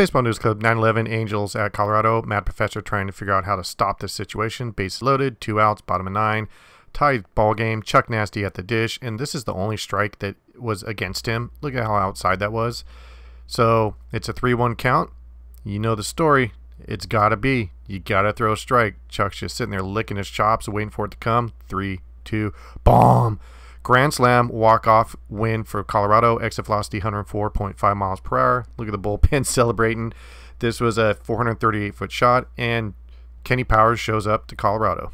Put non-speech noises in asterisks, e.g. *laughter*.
Baseball News Club 911 Angels at Colorado. Mad Professor trying to figure out how to stop this situation. Base loaded, two outs, bottom of nine. Tied ball game. Chuck Nasty at the dish. And this is the only strike that was against him. Look at how outside that was. So it's a 3 1 count. You know the story. It's got to be. You got to throw a strike. Chuck's just sitting there licking his chops, waiting for it to come. Three, two, bomb. Grand slam walk-off win for Colorado. Exit velocity 104.5 miles per hour. Look at the bullpen *laughs* celebrating. This was a 438-foot shot, and Kenny Powers shows up to Colorado.